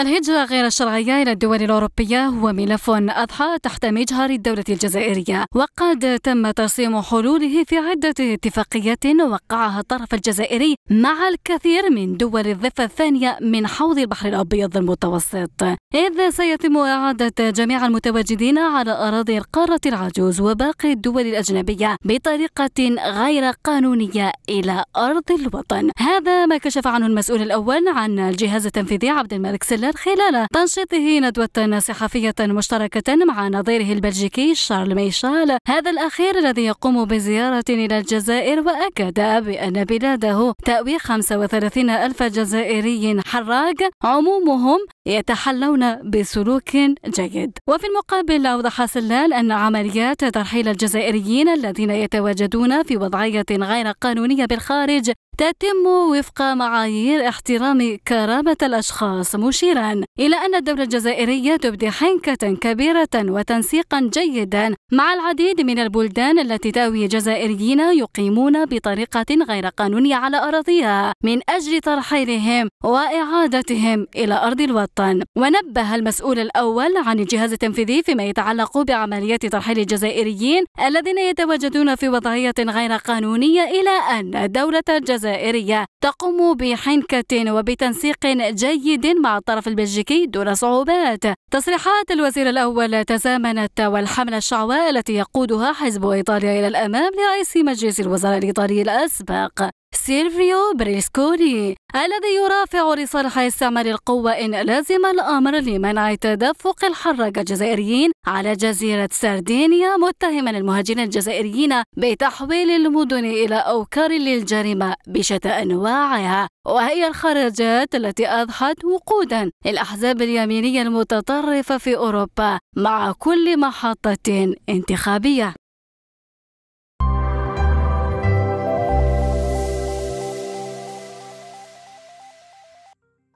الهجرة غير الشرعية إلى الدول الأوروبية هو ملف أضحى تحت مجهر الدولة الجزائرية وقد تم ترسيم حلوله في عدة اتفاقيات وقعها الطرف الجزائري مع الكثير من دول الضفة الثانية من حوض البحر الأبيض المتوسط إذ سيتم إعادة جميع المتواجدين على أراضي القارة العجوز وباقي الدول الأجنبية بطريقة غير قانونية إلى أرض الوطن هذا ما كشف عنه المسؤول الأول عن الجهاز التنفيذي عبد الملك سلر خلال تنشيطه ندوة صحفية مشتركة مع نظيره البلجيكي شارل ميشال هذا الأخير الذي يقوم بزيارة إلى الجزائر وأكد بأن بلاده تأوي 35 ألف جزائري حراج عمومهم يتحلون يقومون بسلوك جيد وفي المقابل أوضح سلال أن عمليات ترحيل الجزائريين الذين يتواجدون في وضعية غير قانونية بالخارج تتم وفق معايير احترام كرامة الأشخاص مشيرا إلى أن الدولة الجزائرية تبدي حنكة كبيرة وتنسيقا جيدا مع العديد من البلدان التي تأوي جزائريين يقيمون بطريقة غير قانونية على أراضيها من أجل ترحيلهم وإعادتهم إلى أرض الوطن ونبه المسؤول الأول عن الجهاز التنفيذي فيما يتعلق بعمليات ترحيل الجزائريين الذين يتواجدون في وضعية غير قانونية إلى أن الدولة الجزائرية الجزائرية تقوم بحنكة وبتنسيق جيد مع الطرف البلجيكي دون صعوبات تصريحات الوزير الأول تزامنت والحملة الشعواء التي يقودها حزب إيطاليا إلى الأمام لرئيس مجلس الوزراء الإيطالي الأسبق سيلفيو بريسكوني الذي يرافع لصالح استعمال القوة إن لازم الأمر لمنع تدفق الحراج الجزائريين على جزيرة سردينيا متهما المهاجرين الجزائريين بتحويل المدن إلى أوكار للجريمة بشتى أنواعها وهي الخرجات التي أضحت وقودا للأحزاب اليمينية المتطرفة في أوروبا مع كل محطة انتخابية